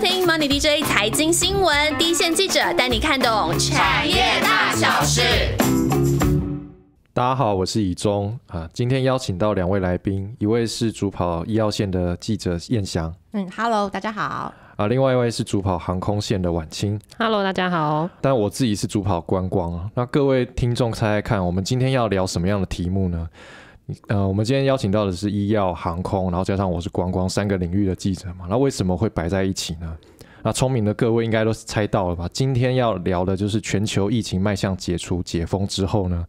听 Money DJ 财经新闻，一线记者带你看懂产业大小事。大家好，我是以中啊，今天邀请到两位来宾，一位是主跑医药线的记者燕翔，嗯，Hello，大家好啊，另外一位是主跑航空线的晚清，Hello，大家好，但我自己是主跑观光啊。那各位听众猜猜看，我们今天要聊什么样的题目呢？呃，我们今天邀请到的是医药、航空，然后加上我是观光三个领域的记者嘛。那为什么会摆在一起呢？那聪明的各位应该都猜到了吧？今天要聊的就是全球疫情迈向解除、解封之后呢，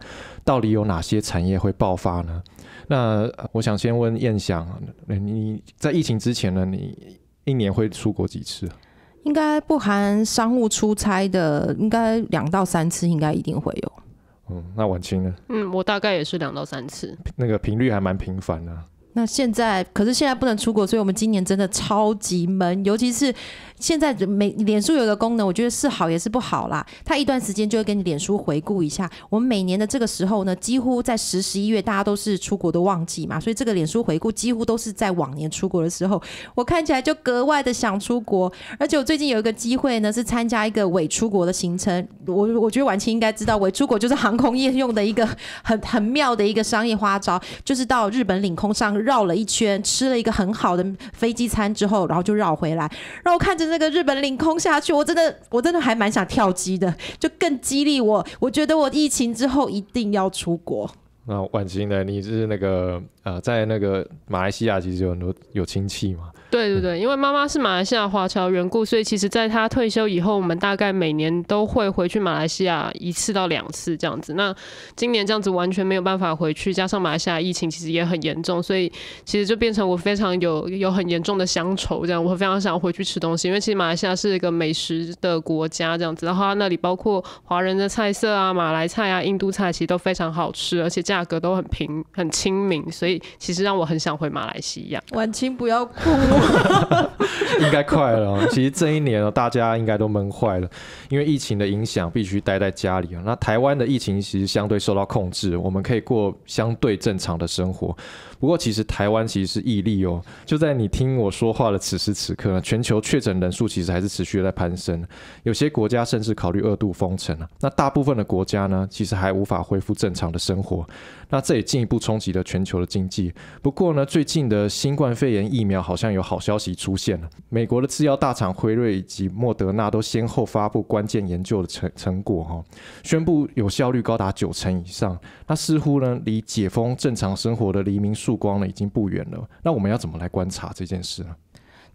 到底有哪些产业会爆发呢？那我想先问燕翔，你在疫情之前呢，你一年会出国几次？应该不含商务出差的，应该两到三次，应该一定会有。嗯，那晚清呢？嗯，我大概也是两到三次，那个频率还蛮频繁的。那现在，可是现在不能出国，所以我们今年真的超级闷，尤其是。现在每脸书有个功能，我觉得是好也是不好啦。它一段时间就会跟你脸书回顾一下。我们每年的这个时候呢，几乎在十十一月，大家都是出国的旺季嘛，所以这个脸书回顾几乎都是在往年出国的时候。我看起来就格外的想出国，而且我最近有一个机会呢，是参加一个伪出国的行程。我我觉得晚清应该知道，伪出国就是航空业用的一个很 很妙的一个商业花招，就是到日本领空上绕了一圈，吃了一个很好的飞机餐之后，然后就绕回来，让我看着。那个日本领空下去，我真的，我真的还蛮想跳机的，就更激励我。我觉得我疫情之后一定要出国。那婉晴呢？你是那个呃，在那个马来西亚其实有很多有亲戚嘛？对对对，因为妈妈是马来西亚华侨缘故，所以其实在她退休以后，我们大概每年都会回去马来西亚一次到两次这样子。那今年这样子完全没有办法回去，加上马来西亚疫情其实也很严重，所以其实就变成我非常有有很严重的乡愁，这样我非常想回去吃东西，因为其实马来西亚是一个美食的国家这样子。然后那里包括华人的菜色啊、马来菜啊、印度菜，其实都非常好吃，而且价价格都很平，很亲民，所以其实让我很想回马来西亚。晚清不要哭，应该快了。其实这一年呢，大家应该都闷坏了，因为疫情的影响，必须待在家里啊。那台湾的疫情其实相对受到控制，我们可以过相对正常的生活。不过，其实台湾其实是毅力哦。就在你听我说话的此时此刻呢，全球确诊人数其实还是持续在攀升，有些国家甚至考虑二度封城了。那大部分的国家呢，其实还无法恢复正常的生活。那这也进一步冲击了全球的经济。不过呢，最近的新冠肺炎疫苗好像有好消息出现了。美国的制药大厂辉瑞以及莫德纳都先后发布关键研究的成成果哈，宣布有效率高达九成以上。那似乎呢，离解封正常生活的黎明。曙光了，已经不远了。那我们要怎么来观察这件事呢？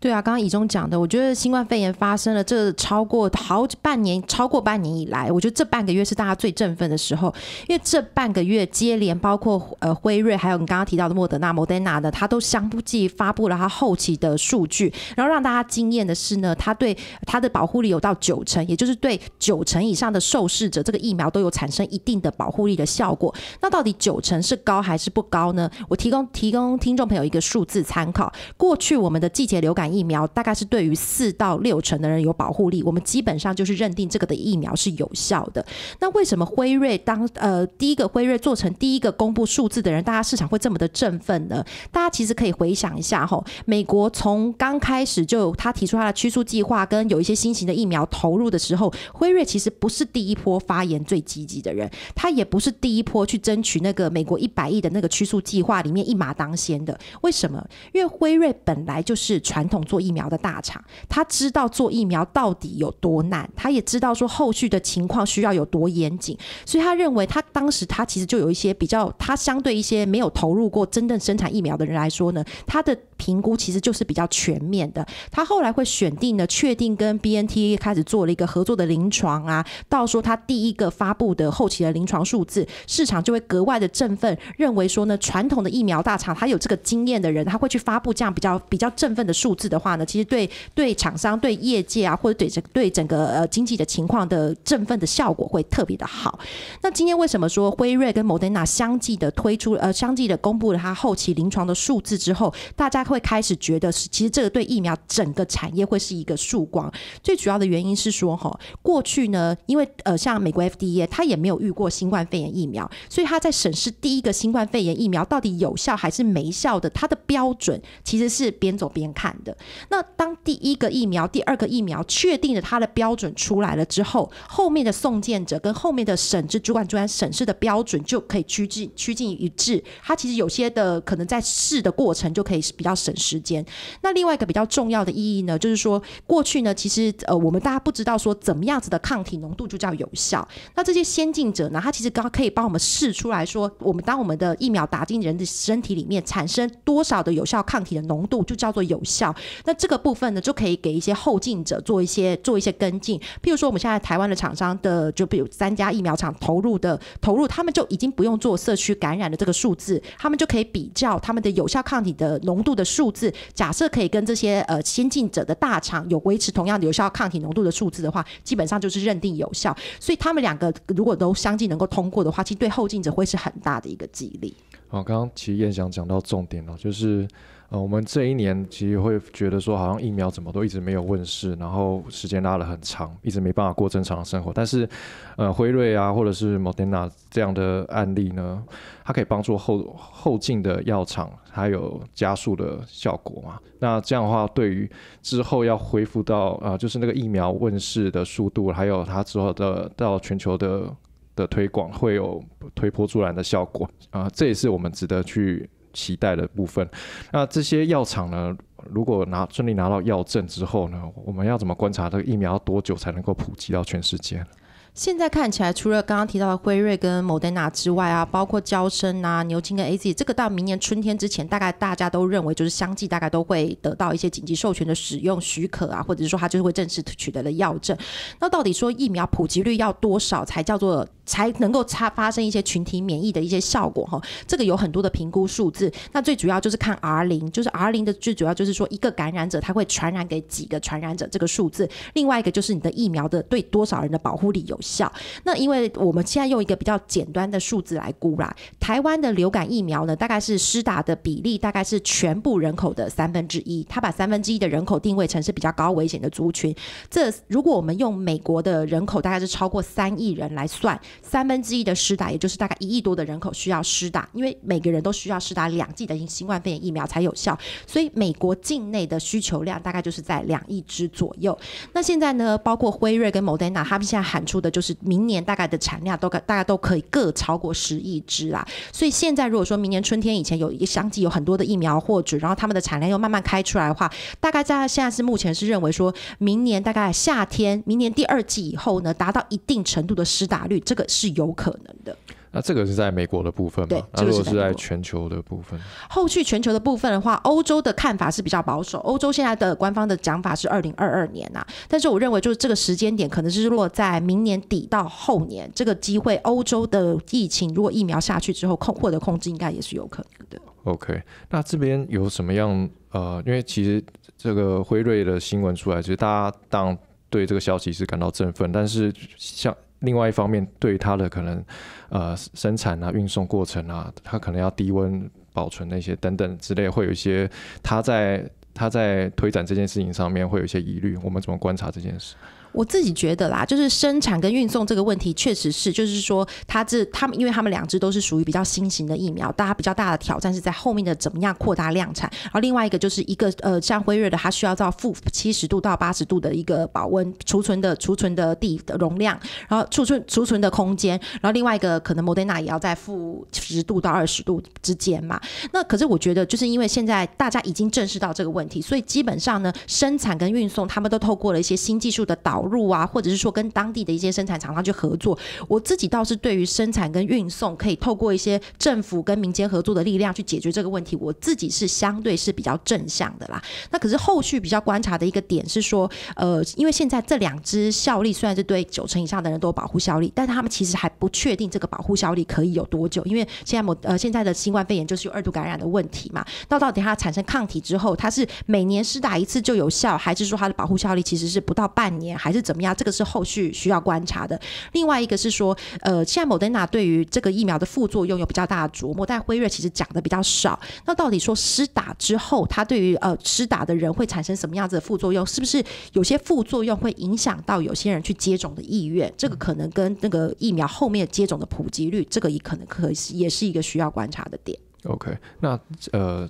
对啊，刚刚以中讲的，我觉得新冠肺炎发生了这超过好半年，超过半年以来，我觉得这半个月是大家最振奋的时候，因为这半个月接连包括呃辉瑞，还有你刚刚提到的莫德纳，莫德纳的，它都相继发布了它后期的数据，然后让大家惊艳的是呢，它对它的保护力有到九成，也就是对九成以上的受试者，这个疫苗都有产生一定的保护力的效果。那到底九成是高还是不高呢？我提供提供听众朋友一个数字参考，过去我们的季节流感。疫苗大概是对于四到六成的人有保护力，我们基本上就是认定这个的疫苗是有效的。那为什么辉瑞当呃第一个辉瑞做成第一个公布数字的人，大家市场会这么的振奋呢？大家其实可以回想一下吼，美国从刚开始就他提出他的驱速计划，跟有一些新型的疫苗投入的时候，辉瑞其实不是第一波发言最积极的人，他也不是第一波去争取那个美国一百亿的那个驱速计划里面一马当先的。为什么？因为辉瑞本来就是传。统做疫苗的大厂，他知道做疫苗到底有多难，他也知道说后续的情况需要有多严谨，所以他认为他当时他其实就有一些比较，他相对一些没有投入过真正生产疫苗的人来说呢，他的评估其实就是比较全面的。他后来会选定呢，确定跟 BNT 开始做了一个合作的临床啊，到说他第一个发布的后期的临床数字，市场就会格外的振奋，认为说呢传统的疫苗大厂他有这个经验的人，他会去发布这样比较比较振奋的数字。的话呢，其实对对厂商、对业界啊，或者对整对整个呃经济的情况的振奋的效果会特别的好。那今天为什么说辉瑞跟 Moderna 相继的推出呃相继的公布了它后期临床的数字之后，大家会开始觉得是其实这个对疫苗整个产业会是一个曙光。最主要的原因是说哈，过去呢，因为呃像美国 F D A 它也没有遇过新冠肺炎疫苗，所以它在审视第一个新冠肺炎疫苗到底有效还是没效的，它的标准其实是边走边看的。那当第一个疫苗、第二个疫苗确定了它的标准出来了之后，后面的送检者跟后面的省之主管主管审视的标准就可以趋近趋近一致。它其实有些的可能在试的过程就可以比较省时间。那另外一个比较重要的意义呢，就是说过去呢，其实呃我们大家不知道说怎么样子的抗体浓度就叫有效。那这些先进者呢，它其实刚可以帮我们试出来说，我们当我们的疫苗打进人的身体里面，产生多少的有效抗体的浓度就叫做有效。那这个部分呢，就可以给一些后进者做一些做一些跟进。譬如说，我们现在台湾的厂商的，就比如三家疫苗厂投入的投入，他们就已经不用做社区感染的这个数字，他们就可以比较他们的有效抗体的浓度的数字。假设可以跟这些呃先进者的大厂有维持同样的有效抗体浓度的数字的话，基本上就是认定有效。所以他们两个如果都相继能够通过的话，其实对后进者会是很大的一个激励。好，刚刚其实燕翔讲到重点了，就是。呃，我们这一年其实会觉得说，好像疫苗怎么都一直没有问世，然后时间拉了很长，一直没办法过正常的生活。但是，呃，辉瑞啊，或者是莫德纳这样的案例呢，它可以帮助后后进的药厂还有加速的效果嘛？那这样的话，对于之后要恢复到啊，就是那个疫苗问世的速度，还有它之后的到全球的的推广，会有推波助澜的效果啊。这也是我们值得去。期待的部分，那这些药厂呢？如果拿顺利拿到药证之后呢？我们要怎么观察这个疫苗要多久才能够普及到全世界？现在看起来，除了刚刚提到的辉瑞跟 Moderna 之外啊，包括交生啊、牛津跟 AZ，这个到明年春天之前，大概大家都认为就是相继大概都会得到一些紧急授权的使用许可啊，或者是说它就是会正式取得了药证。那到底说疫苗普及率要多少才叫做？才能够差发生一些群体免疫的一些效果哈，这个有很多的评估数字。那最主要就是看 R 零，就是 R 零的最主要就是说一个感染者他会传染给几个传染者这个数字。另外一个就是你的疫苗的对多少人的保护力有效。那因为我们现在用一个比较简单的数字来估啦，台湾的流感疫苗呢，大概是施打的比例大概是全部人口的三分之一，它把三分之一的人口定位成是比较高危险的族群。这如果我们用美国的人口大概是超过三亿人来算。三分之一的施打，也就是大概一亿多的人口需要施打，因为每个人都需要施打两剂的新冠肺炎疫苗才有效，所以美国境内的需求量大概就是在两亿支左右。那现在呢，包括辉瑞跟 Moderna，他们现在喊出的就是明年大概的产量都，可大家都可以各超过十亿支啦。所以现在如果说明年春天以前有一，相继有很多的疫苗获者，然后他们的产量又慢慢开出来的话，大概在现在是目前是认为说明年大概夏天，明年第二季以后呢，达到一定程度的施打率，这个。是有可能的，那这个是在美国的部分吗？这个是在全球的部分。后续全球的部分的话，欧洲的看法是比较保守。欧洲现在的官方的讲法是二零二二年啊，但是我认为就是这个时间点可能是落在明年底到后年。这个机会，欧洲的疫情如果疫苗下去之后控获得控制，应该也是有可能的。OK，那这边有什么样呃？因为其实这个辉瑞的新闻出来，其实大家当对这个消息是感到振奋，但是像。另外一方面，对它的可能，呃，生产啊、运送过程啊，它可能要低温保存那些等等之类，会有一些它在它在推展这件事情上面会有一些疑虑。我们怎么观察这件事？我自己觉得啦，就是生产跟运送这个问题，确实是，就是说，它这他们，因为他们两只都是属于比较新型的疫苗，大家比较大的挑战是在后面的怎么样扩大量产。然后另外一个就是一个呃，像辉瑞的，它需要到负七十度到八十度的一个保温储存的储存的地的容量，然后储存储存的空间。然后另外一个可能莫德纳也要在负十度到二十度之间嘛。那可是我觉得，就是因为现在大家已经正视到这个问题，所以基本上呢，生产跟运送他们都透过了一些新技术的导。入啊，或者是说跟当地的一些生产厂商去合作，我自己倒是对于生产跟运送可以透过一些政府跟民间合作的力量去解决这个问题，我自己是相对是比较正向的啦。那可是后续比较观察的一个点是说，呃，因为现在这两支效力虽然是对九成以上的人都有保护效力，但他们其实还不确定这个保护效力可以有多久，因为现在某呃现在的新冠肺炎就是有二度感染的问题嘛。那到底它产生抗体之后，它是每年施打一次就有效，还是说它的保护效力其实是不到半年还？是怎么样？这个是后续需要观察的。另外一个是说，呃，现在莫德纳对于这个疫苗的副作用有比较大的琢磨，但辉瑞其实讲的比较少。那到底说施打之后，它对于呃施打的人会产生什么样子的副作用？是不是有些副作用会影响到有些人去接种的意愿？这个可能跟那个疫苗后面接种的普及率，这个也可能可也是一个需要观察的点。OK，那呃，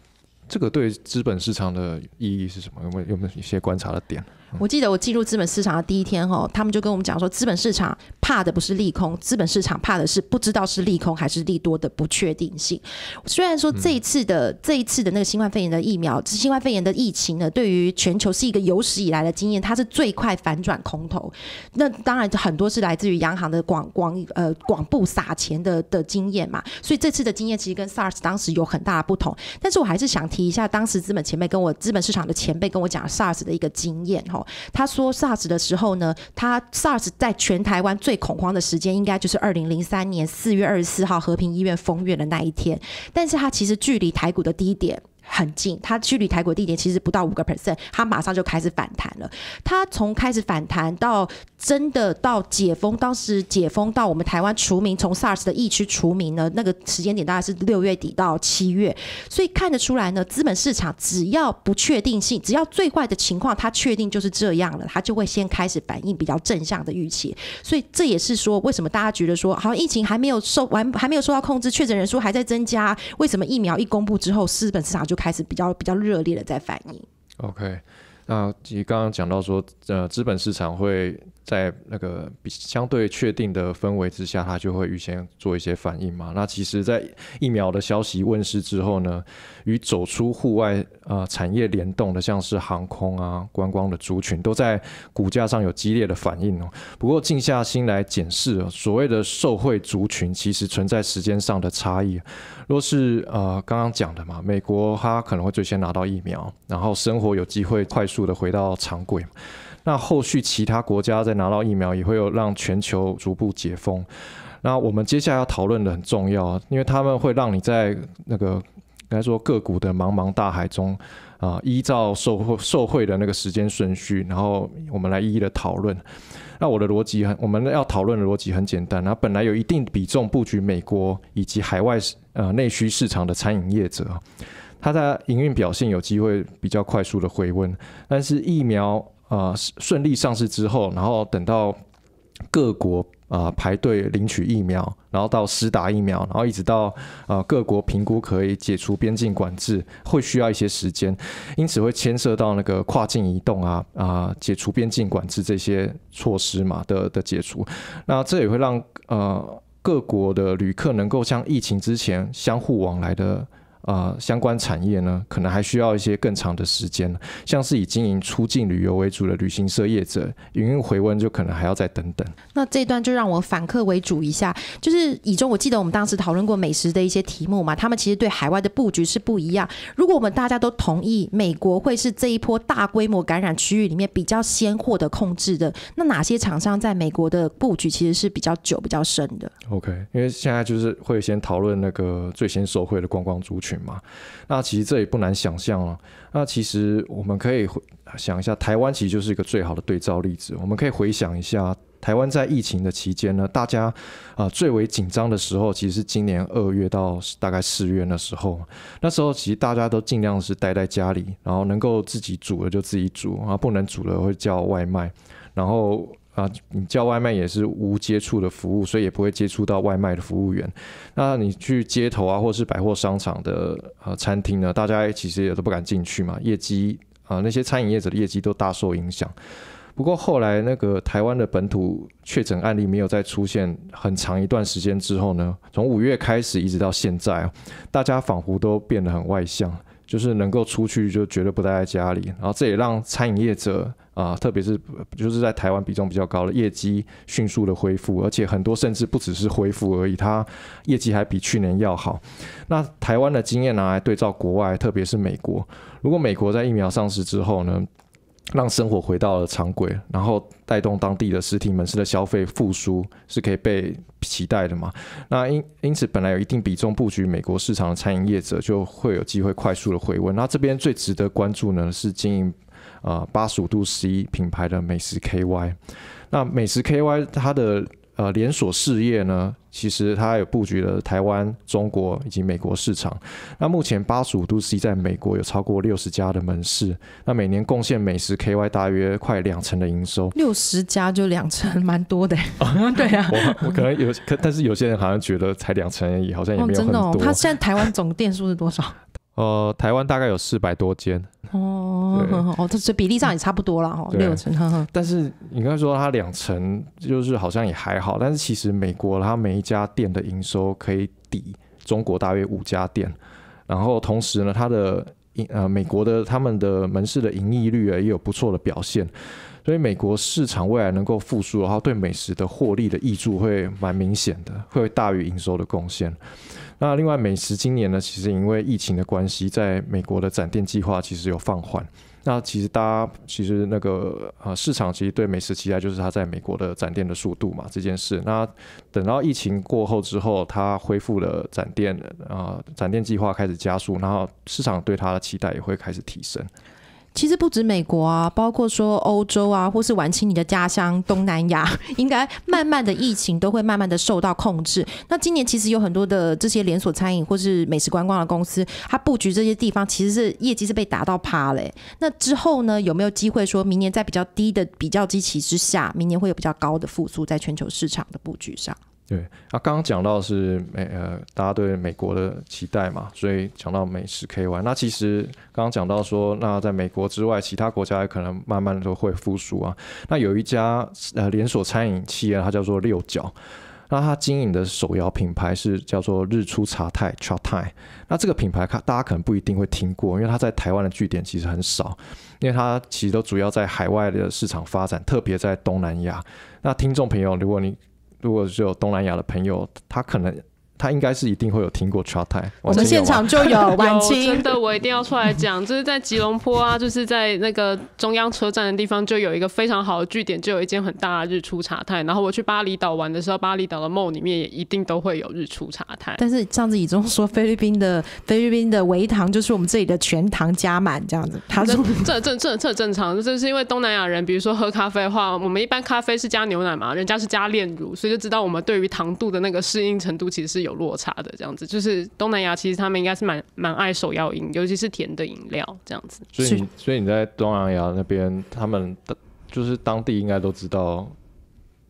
这个对资本市场的意义是什么？有没有有没有一些观察的点？我记得我进入资本市场的第一天，哈，他们就跟我们讲说，资本市场怕的不是利空，资本市场怕的是不知道是利空还是利多的不确定性。虽然说这一次的这一次的那个新冠肺炎的疫苗，新冠肺炎的疫情呢，对于全球是一个有史以来的经验，它是最快反转空头。那当然很多是来自于央行的广广呃广布撒钱的的经验嘛，所以这次的经验其实跟 SARS 当时有很大的不同。但是我还是想提一下，当时资本前辈跟我资本市场的前辈跟我讲 SARS 的一个经验，哈。他说 SARS 的时候呢，他 SARS 在全台湾最恐慌的时间，应该就是二零零三年四月二十四号和平医院封院的那一天。但是，他其实距离台股的低点。很近，它距离台股地点其实不到五个 percent，它马上就开始反弹了。它从开始反弹到真的到解封，当时解封到我们台湾除名，从 SARS 的疫区除名呢，那个时间点大概是六月底到七月，所以看得出来呢，资本市场只要不确定性，只要最坏的情况它确定就是这样了，它就会先开始反应比较正向的预期。所以这也是说，为什么大家觉得说，好像疫情还没有受完，还没有受到控制，确诊人数还在增加，为什么疫苗一公布之后，资本市场就开始比较比较热烈的在反应。OK，那你刚刚讲到说，呃，资本市场会在那个相对确定的氛围之下，它就会预先做一些反应嘛？那其实，在疫苗的消息问世之后呢，与走出户外啊产业联动的，像是航空啊、观光的族群，都在股价上有激烈的反应哦。不过静下心来检视，所谓的受惠族群，其实存在时间上的差异。若是呃刚刚讲的嘛，美国它可能会最先拿到疫苗，然后生活有机会快速的回到常轨，那后续其他国家再拿到疫苗也会有让全球逐步解封。那我们接下来要讨论的很重要，因为他们会让你在那个该说个股的茫茫大海中啊，依照受受惠的那个时间顺序，然后我们来一一的讨论。那我的逻辑很，我们要讨论的逻辑很简单。那本来有一定比重布局美国以及海外市呃内需市场的餐饮业者，它的营运表现有机会比较快速的回温。但是疫苗呃顺利上市之后，然后等到各国。啊，排队领取疫苗，然后到施打疫苗，然后一直到呃各国评估可以解除边境管制，会需要一些时间，因此会牵涉到那个跨境移动啊啊解除边境管制这些措施嘛的的解除，那这也会让呃各国的旅客能够像疫情之前相互往来的。啊，相关产业呢，可能还需要一些更长的时间。像是以经营出境旅游为主的旅行社业者，营运回温就可能还要再等等。那这一段就让我反客为主一下，就是以中，我记得我们当时讨论过美食的一些题目嘛，他们其实对海外的布局是不一样。如果我们大家都同意美国会是这一波大规模感染区域里面比较先获得控制的，那哪些厂商在美国的布局其实是比较久、比较深的？OK，因为现在就是会先讨论那个最先受惠的观光族群。嘛，那其实这也不难想象了。那其实我们可以想一下，台湾其实就是一个最好的对照例子。我们可以回想一下，台湾在疫情的期间呢，大家啊最为紧张的时候，其实今年二月到大概四月那时候，那时候其实大家都尽量是待在家里，然后能够自己煮的就自己煮，啊不能煮的会叫外卖，然后。啊，你叫外卖也是无接触的服务，所以也不会接触到外卖的服务员。那你去街头啊，或是百货商场的呃餐厅呢，大家其实也都不敢进去嘛。业绩啊，那些餐饮业者的业绩都大受影响。不过后来那个台湾的本土确诊案例没有再出现，很长一段时间之后呢，从五月开始一直到现在，大家仿佛都变得很外向。就是能够出去，就绝对不待在家里，然后这也让餐饮业者啊，特别是就是在台湾比重比较高的业绩迅速的恢复，而且很多甚至不只是恢复而已，它业绩还比去年要好。那台湾的经验拿来对照国外，特别是美国，如果美国在疫苗上市之后呢？让生活回到了常轨，然后带动当地的实体门市的消费复苏，是可以被期待的嘛？那因因此，本来有一定比重布局美国市场的餐饮业者，就会有机会快速的回温。那这边最值得关注呢，是经营啊八十五度 C 品牌的美食 KY。那美食 KY 它的。呃，连锁事业呢，其实它有布局了台湾、中国以及美国市场。那目前八十五度 C 在美国有超过六十家的门市，那每年贡献美食 KY 大约快两成的营收。六十家就两成，蛮多的。对啊，我可能有，可，但是有些人好像觉得才两成，而已，好像也没有很多。真的，他现在台湾总店数是多少？呃，台湾大概有四百多间哦，哦，它是比例上也差不多了哈，六成。但是你刚说它两成，就是好像也还好。但是其实美国它每一家店的营收可以抵中国大约五家店，然后同时呢，它的呃美国的他们的门市的盈利率啊也有不错的表现，所以美国市场未来能够复苏，然话，对美食的获利的益助会蛮明显的，会大于营收的贡献。那另外，美食今年呢，其实因为疫情的关系，在美国的展店计划其实有放缓。那其实大家其实那个呃，市场其实对美食期待就是它在美国的展店的速度嘛这件事。那等到疫情过后之后，它恢复了展店，啊，展店计划开始加速，然后市场对它的期待也会开始提升。其实不止美国啊，包括说欧洲啊，或是晚清你的家乡东南亚，应该慢慢的疫情都会慢慢的受到控制。那今年其实有很多的这些连锁餐饮或是美食观光的公司，它布局这些地方，其实是业绩是被打到趴嘞。那之后呢，有没有机会说明年在比较低的比较低企之下，明年会有比较高的复苏在全球市场的布局上？对啊，刚刚讲到是美呃，大家对美国的期待嘛，所以讲到美食 K 玩。那其实刚刚讲到说，那在美国之外，其他国家也可能慢慢的都会复苏啊。那有一家呃连锁餐饮企业，它叫做六角，那它经营的首要品牌是叫做日出茶太 c h a o Tai）。那这个品牌，大家可能不一定会听过，因为它在台湾的据点其实很少，因为它其实都主要在海外的市场发展，特别在东南亚。那听众朋友，如果你如果是有东南亚的朋友，他可能。他应该是一定会有听过茶泰，我们现场就有 有真的，我一定要出来讲，就是在吉隆坡啊，就是在那个中央车站的地方，就有一个非常好的据点，就有一间很大的日出茶泰。然后我去巴厘岛玩的时候，巴厘岛的梦里面也一定都会有日出茶泰。但是上次以中说菲律宾的菲律宾的维糖就是我们这里的全糖加满这样子，他说这这这这很正常，这是因为东南亚人，比如说喝咖啡的话，我们一般咖啡是加牛奶嘛，人家是加炼乳，所以就知道我们对于糖度的那个适应程度其实是。有落差的这样子，就是东南亚其实他们应该是蛮蛮爱手摇饮，尤其是甜的饮料这样子。所以，所以你在东南亚那边，他们的就是当地应该都知道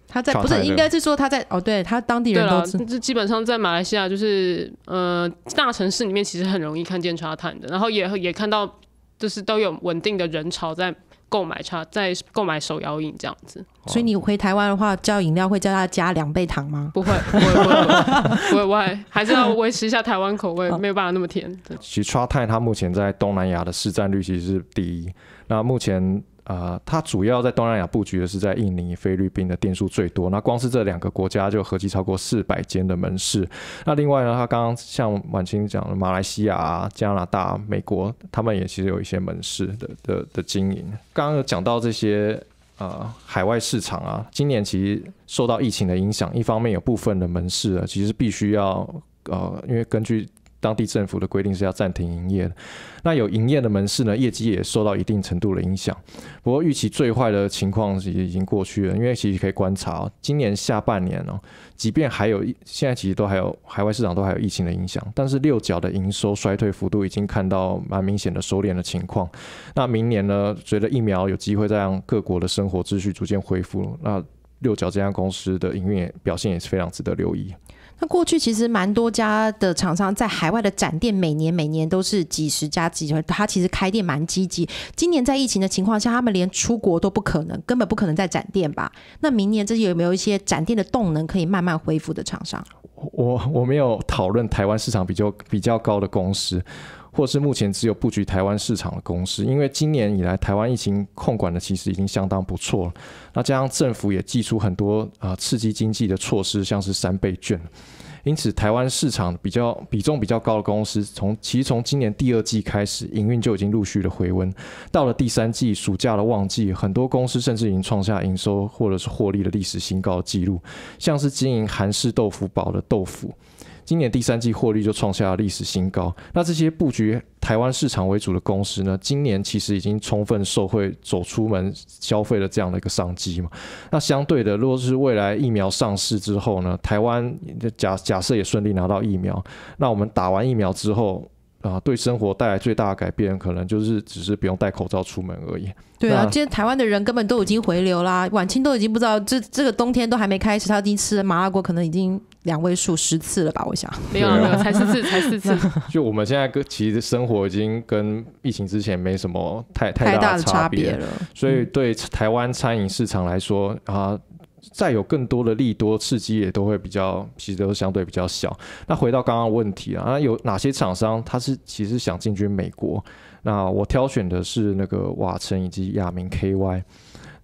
他在，不是应该是说他在哦，对他当地人都是基本上在马来西亚，就是呃大城市里面其实很容易看见茶摊的，然后也也看到就是都有稳定的人潮在。购买茶，再购买手摇饮这样子。所以你回台湾的话，叫饮料会叫他加两倍糖吗？不会，不会，不会，不会，不会，还是要维持一下台湾口味，没有办法那么甜。其实，Cra 泰它目前在东南亚的市占率其实是第一。那目前。啊，它主要在东南亚布局的是在印尼、菲律宾的店数最多，那光是这两个国家就合计超过四百间的门市。那另外呢，它刚刚像晚清讲的马来西亚、加拿大、美国，他们也其实有一些门市的的的经营。刚刚有讲到这些呃海外市场啊，今年其实受到疫情的影响，一方面有部分的门市啊，其实必须要呃，因为根据当地政府的规定是要暂停营业的，那有营业的门市呢，业绩也受到一定程度的影响。不过，预期最坏的情况已经过去了，因为其实可以观察，今年下半年哦，即便还有一，现在其实都还有海外市场都还有疫情的影响，但是六角的营收衰退幅度已经看到蛮明显的收敛的情况。那明年呢，随着疫苗有机会再让各国的生活秩序逐渐恢复，那六角这家公司的营运表现也是非常值得留意。那过去其实蛮多家的厂商在海外的展店，每年每年都是几十家几，他其实开店蛮积极。今年在疫情的情况下，他们连出国都不可能，根本不可能在展店吧？那明年这些有没有一些展店的动能可以慢慢恢复的厂商？我我没有讨论台湾市场比较比较高的公司。或是目前只有布局台湾市场的公司，因为今年以来台湾疫情控管的其实已经相当不错了，那加上政府也寄出很多啊刺激经济的措施，像是三倍券，因此台湾市场比较比重比较高的公司，从其实从今年第二季开始营运就已经陆续的回温，到了第三季暑假的旺季，很多公司甚至已经创下营收或者是获利的历史新高纪录，像是经营韩式豆腐堡的豆腐。今年第三季获利就创下了历史新高。那这些布局台湾市场为主的公司呢，今年其实已经充分受惠走出门消费的这样的一个商机嘛。那相对的，如果是未来疫苗上市之后呢，台湾假假设也顺利拿到疫苗，那我们打完疫苗之后。啊，对生活带来最大的改变，可能就是只是不用戴口罩出门而已。对啊，今天台湾的人根本都已经回流啦，晚清都已经不知道这这个冬天都还没开始，他已一吃麻辣锅可能已经两位数十次了吧？我想没有，有，才四次，才四次。就我们现在跟其实生活已经跟疫情之前没什么太太大大的差别了，所以对台湾餐饮市场来说啊。再有更多的利多刺激，也都会比较，其实都相对比较小。那回到刚刚问题啊，那有哪些厂商他是其实想进军美国？那我挑选的是那个瓦城以及亚明 KY。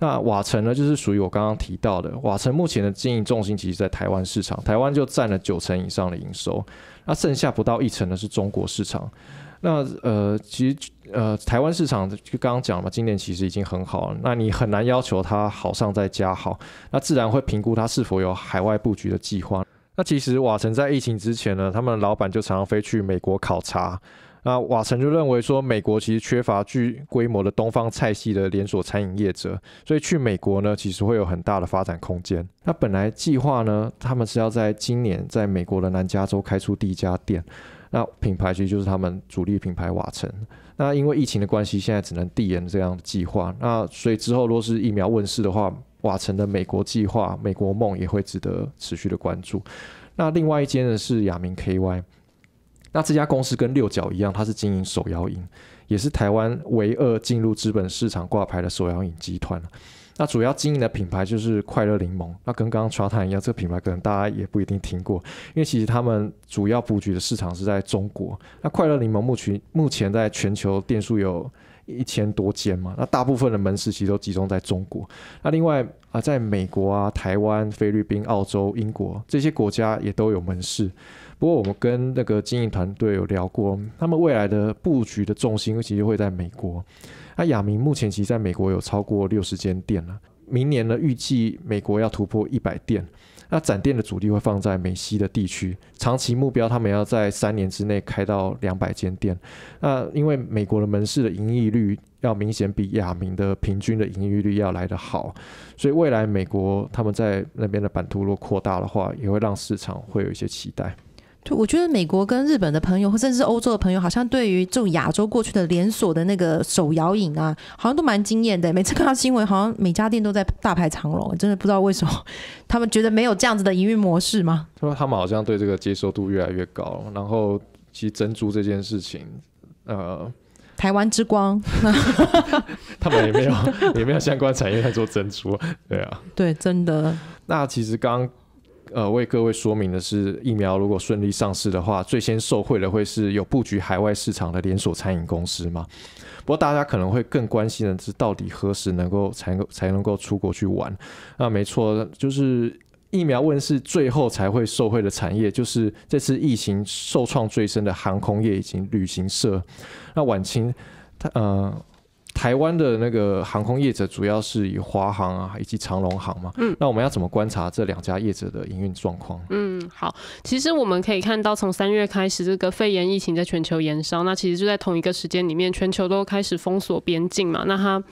那瓦城呢，就是属于我刚刚提到的，瓦城目前的经营重心其实在台湾市场，台湾就占了九成以上的营收，那剩下不到一成的是中国市场。那呃，其实。呃，台湾市场就刚刚讲了嘛，今年其实已经很好了，那你很难要求它好上再加好，那自然会评估它是否有海外布局的计划。那其实瓦城在疫情之前呢，他们的老板就常常飞去美国考察。那瓦城就认为说，美国其实缺乏具规模的东方菜系的连锁餐饮业者，所以去美国呢，其实会有很大的发展空间。那本来计划呢，他们是要在今年在美国的南加州开出第一家店，那品牌其实就是他们主力品牌瓦城。那因为疫情的关系，现在只能递延这样的计划。那所以之后，若是疫苗问世的话，瓦城的美国计划、美国梦也会值得持续的关注。那另外一间呢是亚明 KY，那这家公司跟六角一样，它是经营手摇饮，也是台湾唯二进入资本市场挂牌的手摇饮集团了。那主要经营的品牌就是快乐柠檬。那跟刚刚传探一样，这个品牌可能大家也不一定听过，因为其实他们主要布局的市场是在中国。那快乐柠檬目前目前在全球店数有一千多间嘛，那大部分的门市其实都集中在中国。那另外啊，在美国啊、台湾、菲律宾、澳洲、英国这些国家也都有门市。不过我们跟那个经营团队有聊过，他们未来的布局的重心其实会在美国。那雅明目前其实在美国有超过六十间店了，明年呢预计美国要突破一百店。那展店的主力会放在美西的地区，长期目标他们要在三年之内开到两百间店。那因为美国的门市的盈利率要明显比亚明的平均的盈利率要来得好，所以未来美国他们在那边的版图若扩大的话，也会让市场会有一些期待。我觉得美国跟日本的朋友，甚至欧洲的朋友，好像对于这种亚洲过去的连锁的那个手摇饮啊，好像都蛮惊艳的。每次看到新闻，好像每家店都在大排长龙，真的不知道为什么他们觉得没有这样子的营运模式吗？他说他们好像对这个接受度越来越高。然后其实珍珠这件事情，呃，台湾之光，他们也没有也没有相关产业在做珍珠，对啊，对，真的。那其实刚。呃，为各位说明的是，疫苗如果顺利上市的话，最先受惠的会是有布局海外市场的连锁餐饮公司嘛。不过大家可能会更关心的是，到底何时能够才能才能够出国去玩？那没错，就是疫苗问世最后才会受惠的产业，就是这次疫情受创最深的航空业以及旅行社。那晚清，他嗯。台湾的那个航空业者主要是以华航啊以及长荣航嘛，嗯，那我们要怎么观察这两家业者的营运状况？嗯，好，其实我们可以看到，从三月开始，这个肺炎疫情在全球延烧，那其实就在同一个时间里面，全球都开始封锁边境嘛，那它。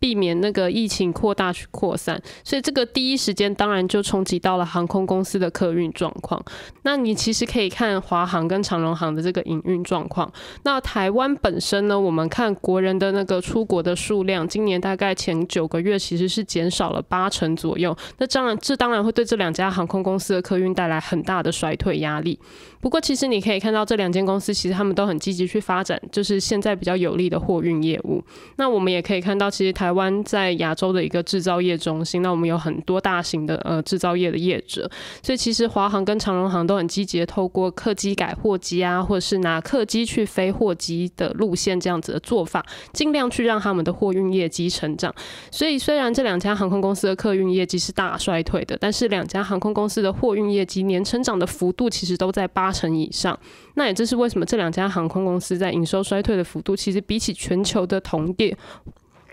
避免那个疫情扩大去扩散，所以这个第一时间当然就冲击到了航空公司的客运状况。那你其实可以看华航跟长荣航的这个营运状况。那台湾本身呢，我们看国人的那个出国的数量，今年大概前九个月其实是减少了八成左右。那当然，这当然会对这两家航空公司的客运带来很大的衰退压力。不过，其实你可以看到这两间公司其实他们都很积极去发展，就是现在比较有利的货运业务。那我们也可以看到，其实台台湾在亚洲的一个制造业中心，那我们有很多大型的呃制造业的业者，所以其实华航跟长荣航都很积极，透过客机改货机啊，或者是拿客机去飞货机的路线这样子的做法，尽量去让他们的货运业绩成长。所以虽然这两家航空公司的客运业绩是大衰退的，但是两家航空公司的货运业绩年成长的幅度其实都在八成以上。那也这是为什么这两家航空公司在营收衰退的幅度，其实比起全球的同业。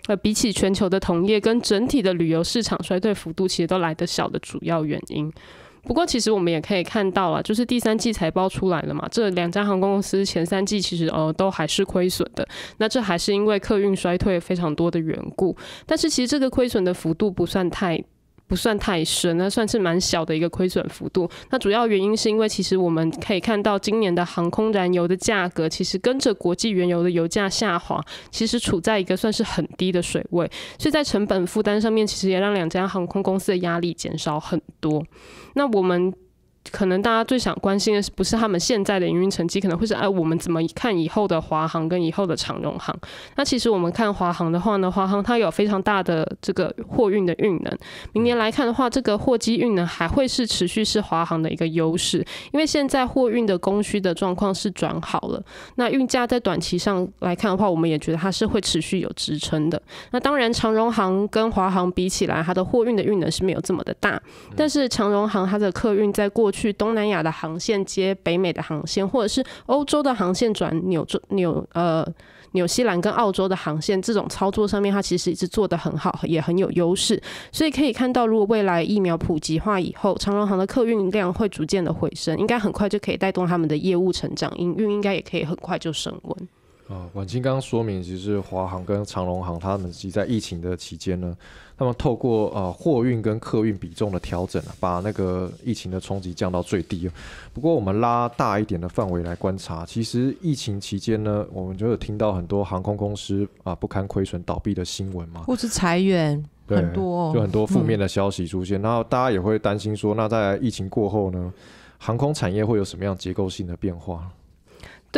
呃，比起全球的同业跟整体的旅游市场衰退幅度，其实都来得小的主要原因。不过，其实我们也可以看到了，就是第三季财报出来了嘛，这两家航空公司前三季其实呃都还是亏损的。那这还是因为客运衰退非常多的缘故，但是其实这个亏损的幅度不算太。不算太深，那算是蛮小的一个亏损幅度。那主要原因是因为其实我们可以看到，今年的航空燃油的价格其实跟着国际原油的油价下滑，其实处在一个算是很低的水位，所以在成本负担上面，其实也让两家航空公司的压力减少很多。那我们。可能大家最想关心的是不是他们现在的营运成绩？可能会是哎，我们怎么看以后的华航跟以后的长荣航？那其实我们看华航的话呢，华航它有非常大的这个货运的运能。明年来看的话，这个货机运能还会是持续是华航的一个优势，因为现在货运的供需的状况是转好了。那运价在短期上来看的话，我们也觉得它是会持续有支撑的。那当然，长荣航跟华航比起来，它的货运的运能是没有这么的大，但是长荣航它的客运在过去。去东南亚的航线接北美的航线，或者是欧洲的航线转纽纽呃纽西兰跟澳洲的航线，这种操作上面它其实一直做得很好，也很有优势。所以可以看到，如果未来疫苗普及化以后，长荣航的客运量会逐渐的回升，应该很快就可以带动他们的业务成长，营运应该也可以很快就升温。啊，晚清刚刚说明，其实华航跟长龙航他们其在疫情的期间呢，他们透过啊货运跟客运比重的调整啊，把那个疫情的冲击降到最低。不过我们拉大一点的范围来观察，其实疫情期间呢，我们就有听到很多航空公司啊不堪亏损倒闭的新闻嘛，或是裁员很多，就很多负面的消息出现。然后大家也会担心说，那在疫情过后呢，航空产业会有什么样结构性的变化？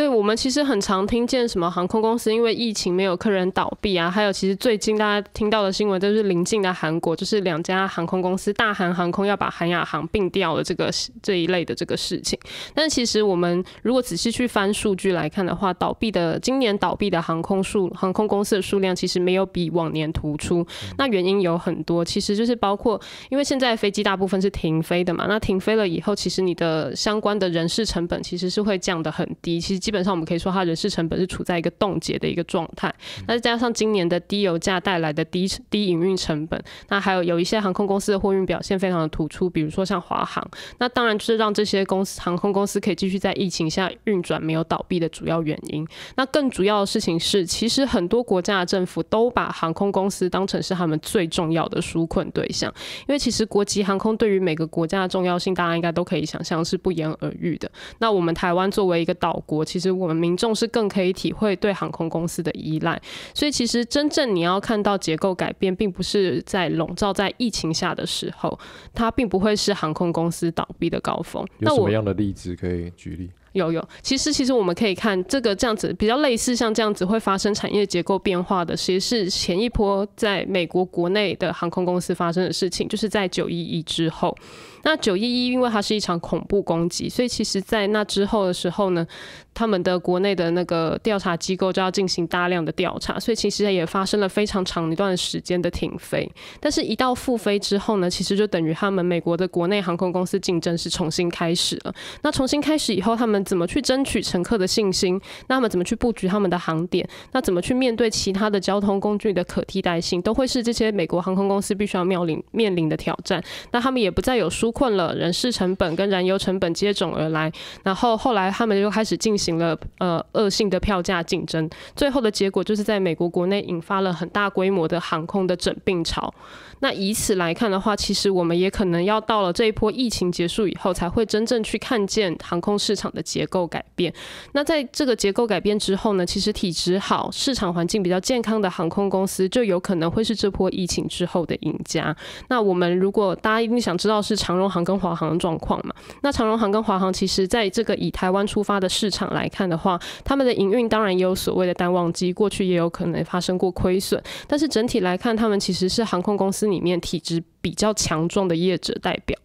对我们其实很常听见什么航空公司因为疫情没有客人倒闭啊，还有其实最近大家听到的新闻都是临近的韩国，就是两家航空公司大韩航空要把韩亚航并掉了这个这一类的这个事情。但其实我们如果仔细去翻数据来看的话，倒闭的今年倒闭的航空数航空公司的数量其实没有比往年突出。那原因有很多，其实就是包括因为现在飞机大部分是停飞的嘛，那停飞了以后，其实你的相关的人事成本其实是会降得很低。其实。基本上我们可以说，它人事成本是处在一个冻结的一个状态。那加上今年的低油价带来的低低营运成本，那还有有一些航空公司的货运表现非常的突出，比如说像华航。那当然就是让这些公司航空公司可以继续在疫情下运转，没有倒闭的主要原因。那更主要的事情是，其实很多国家的政府都把航空公司当成是他们最重要的纾困对象，因为其实国际航空对于每个国家的重要性，大家应该都可以想象是不言而喻的。那我们台湾作为一个岛国，其实我们民众是更可以体会对航空公司的依赖，所以其实真正你要看到结构改变，并不是在笼罩在疫情下的时候，它并不会是航空公司倒闭的高峰。有什么样的例子可以举例？有有，其实其实我们可以看这个这样子比较类似，像这样子会发生产业结构变化的，其实是前一波在美国国内的航空公司发生的事情，就是在九一一之后。那九一一因为它是一场恐怖攻击，所以其实在那之后的时候呢，他们的国内的那个调查机构就要进行大量的调查，所以其实也发生了非常长一段时间的停飞。但是，一到复飞之后呢，其实就等于他们美国的国内航空公司竞争是重新开始了。那重新开始以后，他们怎么去争取乘客的信心？那么怎么去布局他们的航点？那怎么去面对其他的交通工具的可替代性？都会是这些美国航空公司必须要面临面临的挑战。那他们也不再有纾困了，人事成本跟燃油成本接踵而来。然后后来他们就开始进行了呃恶性的票价竞争，最后的结果就是在美国国内引发了很大规模的航空的整病潮。那以此来看的话，其实我们也可能要到了这一波疫情结束以后，才会真正去看见航空市场的结构改变。那在这个结构改变之后呢，其实体质好、市场环境比较健康的航空公司，就有可能会是这波疫情之后的赢家。那我们如果大家一定想知道是长荣航跟华航的状况嘛，那长荣航跟华航其实在这个以台湾出发的市场来看的话，他们的营运当然也有所谓的淡旺季，过去也有可能发生过亏损，但是整体来看，他们其实是航空公司。里面体质比较强壮的业者代表，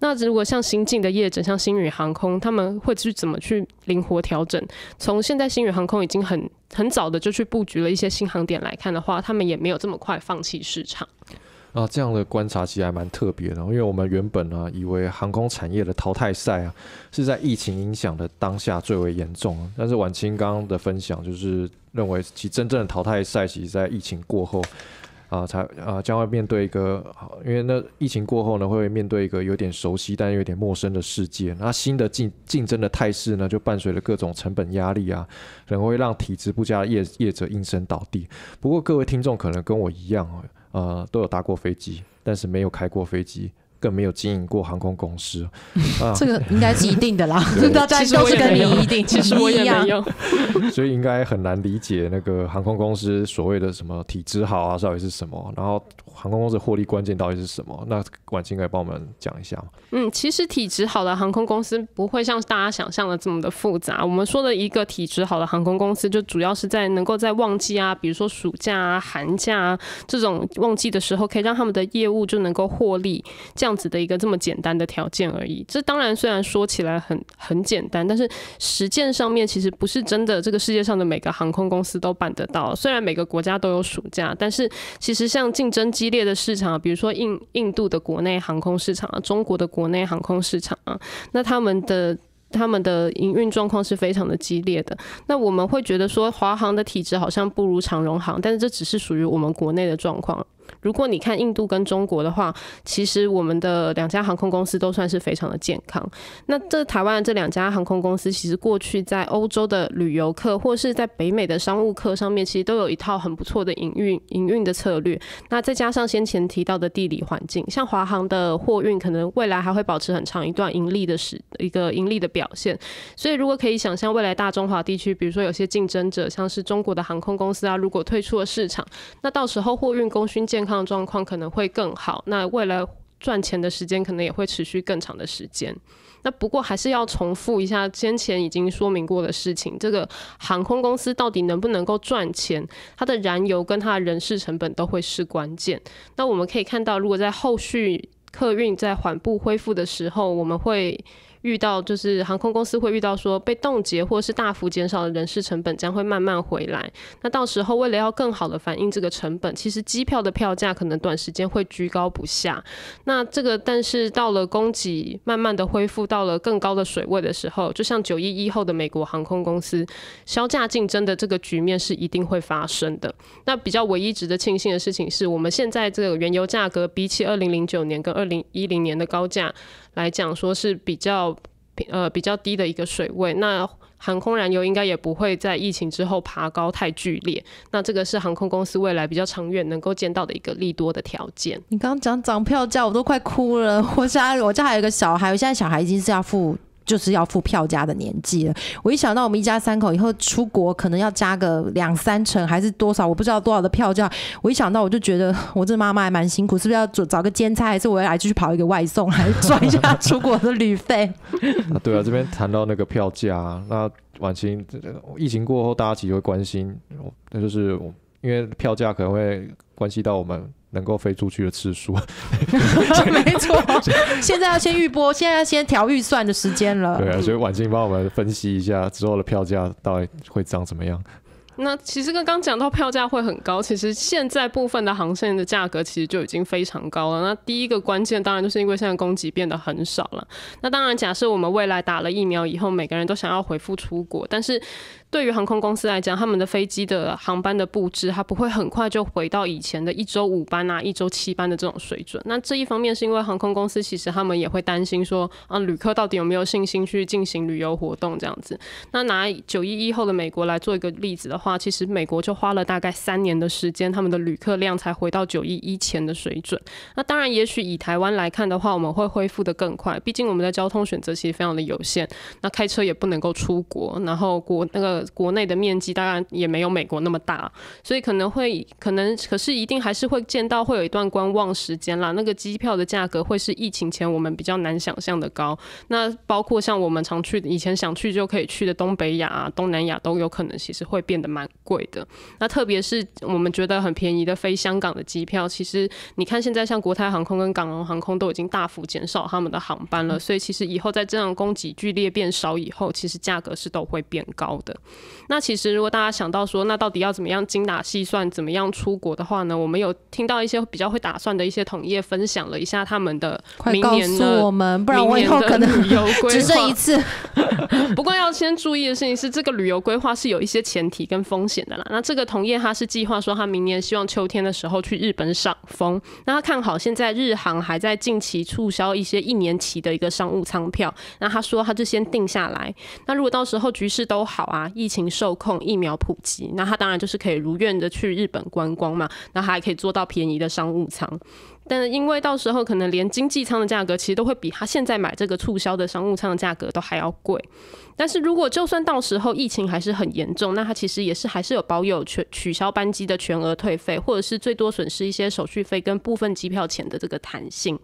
那如果像新进的业者，像星宇航空，他们会去怎么去灵活调整？从现在星宇航空已经很很早的就去布局了一些新航点来看的话，他们也没有这么快放弃市场啊。这样的观察其实还蛮特别的，因为我们原本呢以为航空产业的淘汰赛啊是在疫情影响的当下最为严重，但是晚清刚刚的分享就是认为其真正的淘汰赛其实在疫情过后。啊，才啊，将会面对一个，因为那疫情过后呢，会面对一个有点熟悉但又有点陌生的世界。那新的竞竞争的态势呢，就伴随着各种成本压力啊，可能会让体质不佳的业业者应声倒地。不过，各位听众可能跟我一样，呃，都有搭过飞机，但是没有开过飞机。更没有经营过航空公司，这个应该是一定的啦。这 大家都是跟你一定，其实我也一样，所以应该很难理解那个航空公司所谓的什么体质好啊，到底是什么？然后航空公司获利关键到底是什么？那婉清可以帮我们讲一下吗？嗯，其实体质好的航空公司不会像大家想象的这么的复杂。我们说的一个体质好的航空公司，就主要是在能够在旺季啊，比如说暑假啊、寒假这种旺季的时候，可以让他们的业务就能够获利。这样。样子的一个这么简单的条件而已，这当然虽然说起来很很简单，但是实践上面其实不是真的。这个世界上的每个航空公司都办得到，虽然每个国家都有暑假，但是其实像竞争激烈的市场，比如说印印度的国内航空市场、啊，中国的国内航空市场啊，那他们的他们的营运状况是非常的激烈的。那我们会觉得说华航的体质好像不如长荣航，但是这只是属于我们国内的状况。如果你看印度跟中国的话，其实我们的两家航空公司都算是非常的健康。那这台湾这两家航空公司，其实过去在欧洲的旅游客，或是在北美的商务客上面，其实都有一套很不错的营运营运的策略。那再加上先前提到的地理环境，像华航的货运，可能未来还会保持很长一段盈利的时一个盈利的表现。所以如果可以想象未来大中华地区，比如说有些竞争者，像是中国的航空公司啊，如果退出了市场，那到时候货运功勋健。状况可能会更好，那未来赚钱的时间可能也会持续更长的时间。那不过还是要重复一下先前已经说明过的事情：，这个航空公司到底能不能够赚钱，它的燃油跟它的人事成本都会是关键。那我们可以看到，如果在后续客运在缓步恢复的时候，我们会。遇到就是航空公司会遇到说被冻结或是大幅减少的人事成本，将会慢慢回来。那到时候为了要更好的反映这个成本，其实机票的票价可能短时间会居高不下。那这个但是到了供给慢慢的恢复到了更高的水位的时候，就像九一一后的美国航空公司，销价竞争的这个局面是一定会发生的。那比较唯一值得庆幸的事情是，我们现在这个原油价格比起二零零九年跟二零一零年的高价。来讲说是比较呃比较低的一个水位，那航空燃油应该也不会在疫情之后爬高太剧烈，那这个是航空公司未来比较长远能够见到的一个利多的条件。你刚刚讲涨票价，我都快哭了，我家我家还有一个小孩，我现在小孩已经是要付。就是要付票价的年纪了。我一想到我们一家三口以后出国，可能要加个两三成，还是多少我不知道多少的票价。我一想到，我就觉得我这妈妈还蛮辛苦，是不是要找找个兼差，还是我要来继续跑一个外送，来赚一下出国的旅费？啊 对啊，这边谈到那个票价，那晚清疫情过后，大家其实会关心，那就是因为票价可能会关系到我们。能够飞出去的次数，没错。现在要先预播，现在要先调预算的时间了。对啊，所以婉清帮我们分析一下之后的票价到底会涨怎么样？那其实刚刚讲到票价会很高，其实现在部分的航线的价格其实就已经非常高了。那第一个关键当然就是因为现在供给变得很少了。那当然，假设我们未来打了疫苗以后，每个人都想要回复出国，但是。对于航空公司来讲，他们的飞机的航班的布置，它不会很快就回到以前的一周五班啊、一周七班的这种水准。那这一方面是因为航空公司其实他们也会担心说，啊，旅客到底有没有信心去进行旅游活动这样子。那拿九一一后的美国来做一个例子的话，其实美国就花了大概三年的时间，他们的旅客量才回到九一一前的水准。那当然，也许以台湾来看的话，我们会恢复得更快，毕竟我们的交通选择其实非常的有限，那开车也不能够出国，然后国那个。国内的面积大概也没有美国那么大，所以可能会可能可是一定还是会见到会有一段观望时间啦。那个机票的价格会是疫情前我们比较难想象的高。那包括像我们常去以前想去就可以去的东北亚、东南亚都有可能其实会变得蛮贵的。那特别是我们觉得很便宜的飞香港的机票，其实你看现在像国泰航空跟港龙航空都已经大幅减少他们的航班了，所以其实以后在这样供给剧烈变少以后，其实价格是都会变高的。那其实，如果大家想到说，那到底要怎么样精打细算，怎么样出国的话呢？我们有听到一些比较会打算的一些同业分享了一下他们的。快告诉我们，不然我以后可能 只这一次。不过要先注意的事情是，这个旅游规划是有一些前提跟风险的啦。那这个同业他是计划说，他明年希望秋天的时候去日本赏枫。那他看好现在日航还在近期促销一些一年期的一个商务舱票。那他说他就先定下来。那如果到时候局势都好啊。疫情受控，疫苗普及，那他当然就是可以如愿的去日本观光嘛。那还可以做到便宜的商务舱，但是因为到时候可能连经济舱的价格其实都会比他现在买这个促销的商务舱的价格都还要贵。但是如果就算到时候疫情还是很严重，那他其实也是还是有保有全取消班机的全额退费，或者是最多损失一些手续费跟部分机票钱的这个弹性。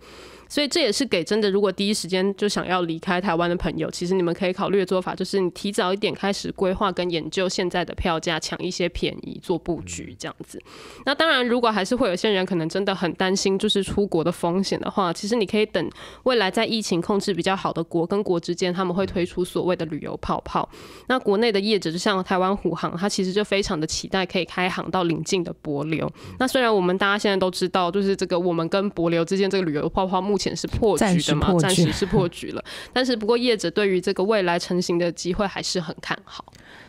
所以这也是给真的，如果第一时间就想要离开台湾的朋友，其实你们可以考虑的做法就是你提早一点开始规划跟研究现在的票价，抢一些便宜做布局这样子。那当然，如果还是会有些人可能真的很担心就是出国的风险的话，其实你可以等未来在疫情控制比较好的国跟国之间，他们会推出所谓的旅游泡泡。那国内的业者就像台湾虎航，它其实就非常的期待可以开航到邻近的帛流。那虽然我们大家现在都知道，就是这个我们跟帛流之间这个旅游泡泡目。目前是破局的嘛？暂时是破局了，但是不过业者对于这个未来成型的机会还是很看好。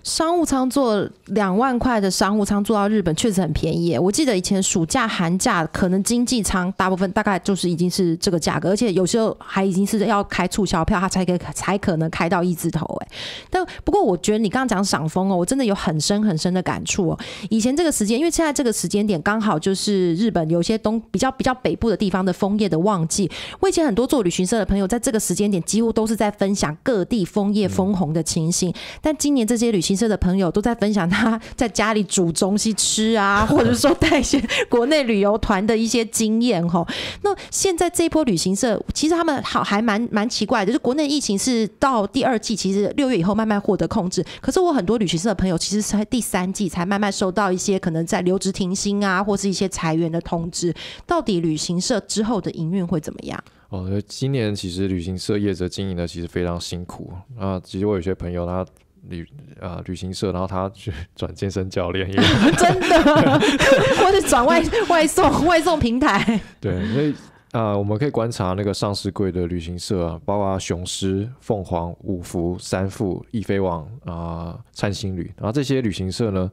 商务舱坐两万块的商务舱坐到日本确实很便宜。我记得以前暑假寒假可能经济舱大部分大概就是已经是这个价格，而且有时候还已经是要开促销票，它才可以才可能开到一字头。哎，但不过我觉得你刚刚讲赏枫哦，我真的有很深很深的感触哦。以前这个时间，因为现在这个时间点刚好就是日本有些东比较比较北部的地方的枫叶的旺季。我以前很多做旅行社的朋友在这个时间点几乎都是在分享各地枫叶枫红的情形，但今年这些旅行。社的朋友都在分享他 在家里煮东西吃啊，或者说带一些国内旅游团的一些经验哈。那现在这一波旅行社，其实他们好还蛮蛮奇怪的，就是国内疫情是到第二季，其实六月以后慢慢获得控制。可是我很多旅行社的朋友，其实才第三季才慢慢收到一些可能在留职停薪啊，或是一些裁员的通知。到底旅行社之后的营运会怎么样？哦，今年其实旅行社业者经营的其实非常辛苦啊。其实我有些朋友他。旅啊，旅行社，然后他去 转健身教练，真的，或者转外外送，外送平台。对，因以啊，我们可以观察那个上市贵的旅行社啊，包括雄狮、凤凰、五福、三富、易飞网啊、灿星旅，然后这些旅行社呢。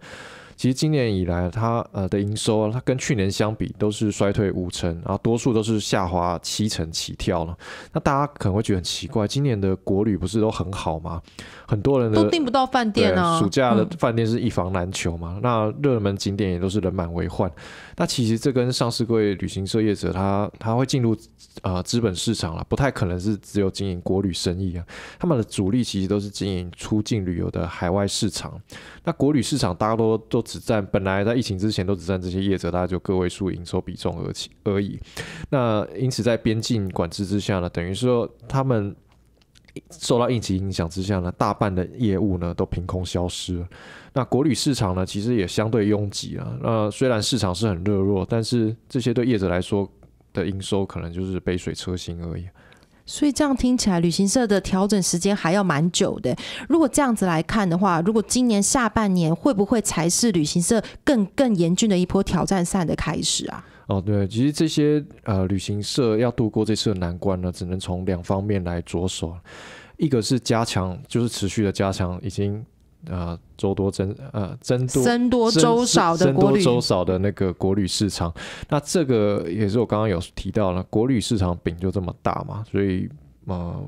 其实今年以来，它呃的营收，它跟去年相比都是衰退五成，然后多数都是下滑七成起跳了。那大家可能会觉得很奇怪，今年的国旅不是都很好吗？很多人都订不到饭店啊，暑假的饭店是一房难求嘛。那热门景点也都是人满为患。那其实这跟上市贵旅行社业者，他他会进入啊资本市场了，不太可能是只有经营国旅生意啊。他们的主力其实都是经营出境旅游的海外市场。那国旅市场大家都都。只占本来在疫情之前都只占这些业者大概就个位数营收比重而起而已。那因此在边境管制之下呢，等于说他们受到疫情影响之下呢，大半的业务呢都凭空消失。那国旅市场呢其实也相对拥挤啊。那虽然市场是很热络，但是这些对业者来说的营收可能就是杯水车薪而已。所以这样听起来，旅行社的调整时间还要蛮久的。如果这样子来看的话，如果今年下半年会不会才是旅行社更更严峻的一波挑战赛的开始啊？哦，对，其实这些呃，旅行社要度过这次的难关呢，只能从两方面来着手，一个是加强，就是持续的加强已经。啊，周多增，呃，增多，增多周少的，增多周少的那个国旅市场，那这个也是我刚刚有提到了，国旅市场饼就这么大嘛，所以，呃。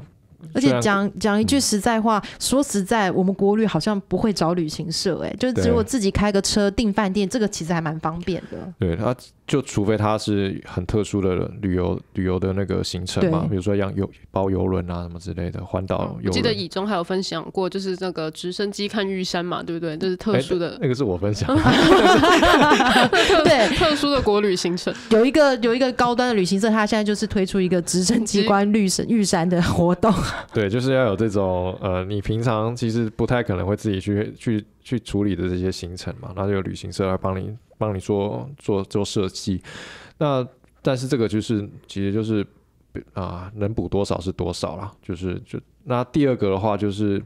而且讲讲一句实在话，说实在，我们国旅好像不会找旅行社，哎，就是有我自己开个车订饭店，这个其实还蛮方便的。对，他就除非他是很特殊的旅游旅游的那个行程嘛，比如说游包游轮啊什么之类的，环岛游。我记得以中还有分享过，就是那个直升机看玉山嘛，对不对？就是特殊的那个是我分享的 对，特殊的国旅行程有一个有一个高端的旅行社，他现在就是推出一个直升机观绿神玉山的活动。对，就是要有这种呃，你平常其实不太可能会自己去去去处理的这些行程嘛，那就有旅行社来帮你帮你做做做设计。那但是这个就是其实就是啊，能补多少是多少啦，就是就那第二个的话就是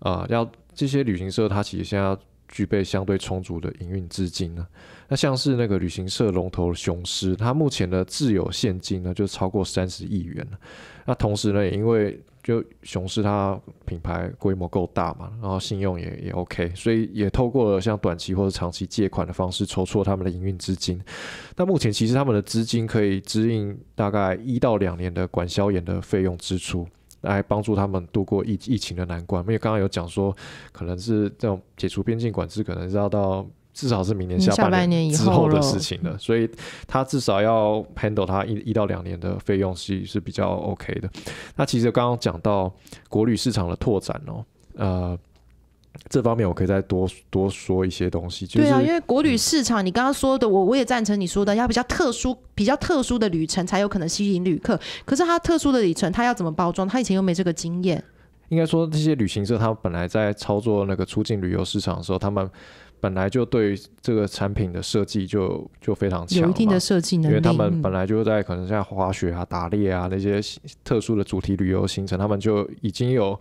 啊，要这些旅行社它其实现在具备相对充足的营运资金呢。那像是那个旅行社龙头雄狮，它目前的自有现金呢就超过三十亿元了。那同时呢，也因为就熊市，它品牌规模够大嘛，然后信用也也 OK，所以也透过了像短期或者长期借款的方式筹措他们的营运资金。那目前其实他们的资金可以支应大概一到两年的管消炎的费用支出，来帮助他们度过疫疫情的难关。因为刚刚有讲说，可能是这种解除边境管制，可能要到。至少是明年下半年之后的事情了，所以他至少要 handle 他一一到两年的费用是是比较 OK 的。那其实刚刚讲到国旅市场的拓展哦，呃，这方面我可以再多多说一些东西。对啊，因为国旅市场，你刚刚说的，我我也赞成你说的，要比较特殊、比较特殊的旅程才有可能吸引旅客。可是他特殊的旅程，他要怎么包装？他以前又没这个经验。应该说，这些旅行社他们本来在操作那个出境旅游市场的时候，他们。本来就对这个产品的设计就就非常强，有一定的设计能力，因为他们本来就在可能像滑雪啊、打猎啊那些特殊的主题旅游行程，他们就已经有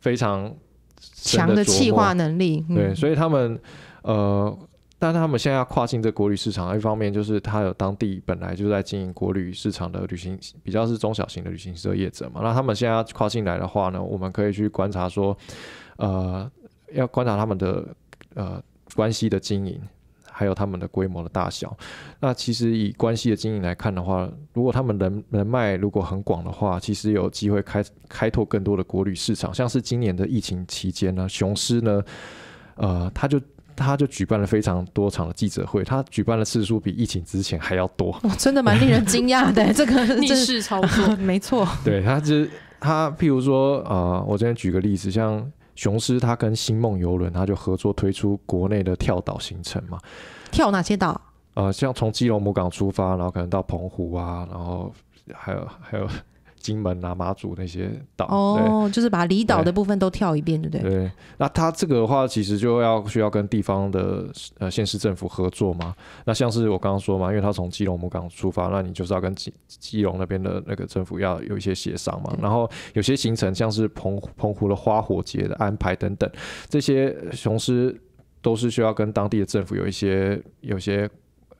非常强的企划能力。对，所以他们呃，但是他们现在要跨境这国旅市场，一方面就是他有当地本来就在经营国旅市场的旅行，比较是中小型的旅行社业者嘛。那他们现在跨境来的话呢，我们可以去观察说，呃，要观察他们的呃。关系的经营，还有他们的规模的大小。那其实以关系的经营来看的话，如果他们人人脉如果很广的话，其实有机会开开拓更多的国旅市场。像是今年的疫情期间呢，雄狮呢，呃，他就他就举办了非常多场的记者会，他举办的次数比疫情之前还要多，真的蛮令人惊讶的 这个逆势操作，没错。对他就他譬如说啊，我这边举个例子，像。雄狮他跟星梦游轮，他就合作推出国内的跳岛行程嘛？跳哪些岛？呃，像从基隆母港出发，然后可能到澎湖啊，然后还有还有。金门啊，马祖那些岛哦，就是把离岛的部分都跳一遍，对不对？对，那它这个的话，其实就要需要跟地方的呃县市政府合作嘛。那像是我刚刚说嘛，因为它从基隆母港出发，那你就是要跟基基隆那边的那个政府要有一些协商嘛。然后有些行程，像是澎澎湖的花火节的安排等等，这些雄狮都是需要跟当地的政府有一些、有些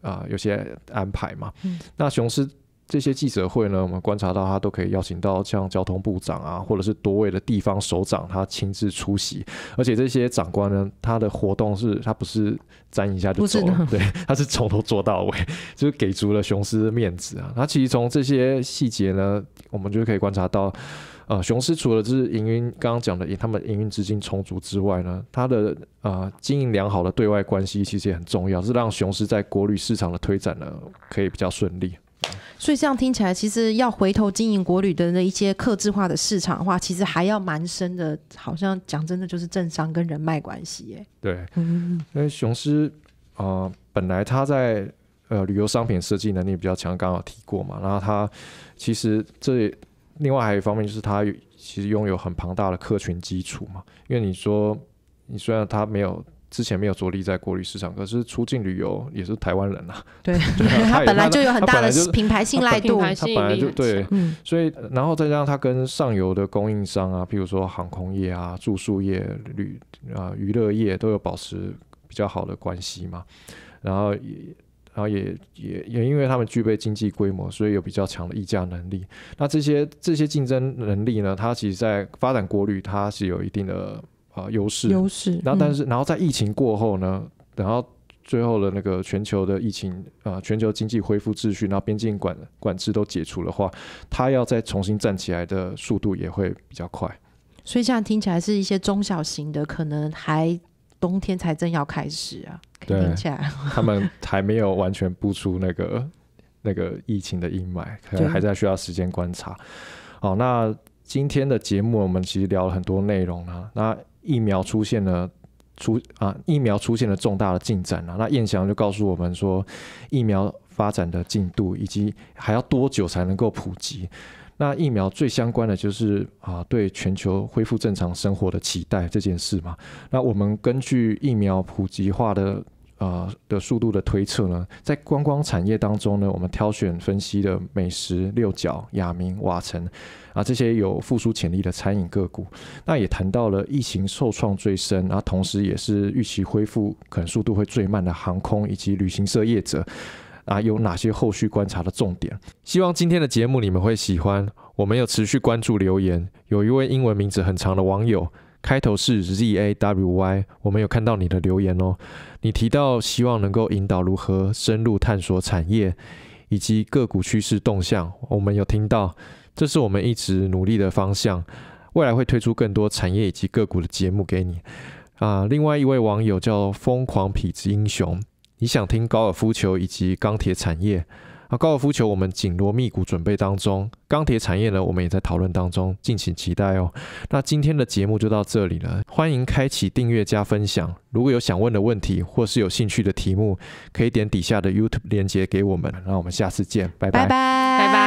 啊、有些安排嘛。嗯，那雄狮。这些记者会呢，我们观察到他都可以邀请到像交通部长啊，或者是多位的地方首长，他亲自出席。而且这些长官呢，他的活动是他不是沾一下就走，了，对，他是从头做到尾，就是给足了雄狮面子啊。他其实从这些细节呢，我们就可以观察到，呃，雄狮除了就是营运刚刚讲的，他们营运资金充足之外呢，他的呃经营良好的对外关系其实也很重要，是让雄狮在国旅市场的推展呢可以比较顺利。所以这样听起来，其实要回头经营国旅的那一些客制化的市场的话，其实还要蛮深的。好像讲真的，就是政商跟人脉关系耶。对，因为雄狮啊，本来他在呃旅游商品设计能力比较强，刚好提过嘛。然后他其实这另外还有一方面就是他其实拥有很庞大的客群基础嘛。因为你说你虽然他没有。之前没有着力在过滤市场，可是出境旅游也是台湾人啊。对，他本来就有很大的品牌信赖度，他本来就对，所以然后再让他跟上游的供应商啊，譬如说航空业啊、住宿业、旅啊、娱乐业都有保持比较好的关系嘛。然后也，然后也，也也因为他们具备经济规模，所以有比较强的议价能力。那这些这些竞争能力呢，它其实在发展过滤，它是有一定的。啊，优势，优势。然后，但是，然后在疫情过后呢，然后最后的那个全球的疫情啊，全球经济恢复秩序，然后边境管管制都解除的话，它要再重新站起来的速度也会比较快。所以现在听起来是一些中小型的，可能还冬天才正要开始啊。对，他们还没有完全步出那个那个疫情的阴霾，还在需要时间观察。好，那今天的节目我们其实聊了很多内容啊。那。疫苗出现了，出啊，疫苗出现了重大的进展了。那燕翔就告诉我们说，疫苗发展的进度以及还要多久才能够普及。那疫苗最相关的就是啊，对全球恢复正常生活的期待这件事嘛。那我们根据疫苗普及化的。啊的速度的推测呢，在观光产业当中呢，我们挑选分析的美食六角、雅明、瓦城啊这些有复苏潜力的餐饮个股。那也谈到了疫情受创最深，然后同时也是预期恢复可能速度会最慢的航空以及旅行社业者啊，有哪些后续观察的重点？希望今天的节目你们会喜欢。我们有持续关注留言，有一位英文名字很长的网友。开头是 Z A W Y，我们有看到你的留言哦。你提到希望能够引导如何深入探索产业以及个股趋势动向，我们有听到，这是我们一直努力的方向。未来会推出更多产业以及个股的节目给你。啊，另外一位网友叫疯狂痞子英雄，你想听高尔夫球以及钢铁产业。啊，高尔夫球我们紧锣密鼓准备当中，钢铁产业呢我们也在讨论当中，敬请期待哦。那今天的节目就到这里了，欢迎开启订阅加分享。如果有想问的问题或是有兴趣的题目，可以点底下的 YouTube 链接给我们，那我们下次见，拜拜拜拜拜拜。